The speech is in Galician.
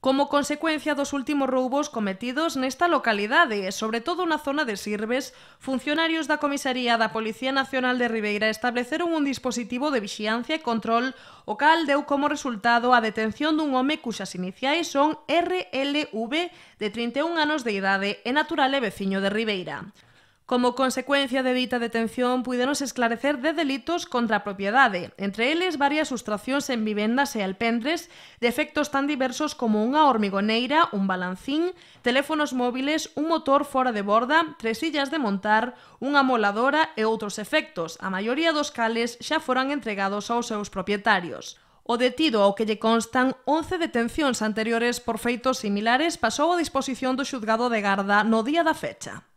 como consecuencia dos últimos roubos cometidos nesta localidade e, sobre todo na zona de Sirves, funcionarios da Comisaría da Policía Nacional de Ribeira estableceron un dispositivo de vixiancia e control o cal deu como resultado a detención dun home cuxas iniciais son RLV de 31 anos de idade e natural e veciño de Ribeira. Como consecuencia de dita detención, puidenos esclarecer de delitos contra a propiedade, entre eles varias sustraccións en vivendas e alpendres de efectos tan diversos como unha hormigoneira, un balancín, teléfonos móviles, un motor fora de borda, tres sillas de montar, unha moladora e outros efectos, a maioría dos cales xa foran entregados aos seus propietarios. O detido ao que lle constan 11 detencións anteriores por feitos similares pasou a disposición do xuzgado de Garda no día da fecha.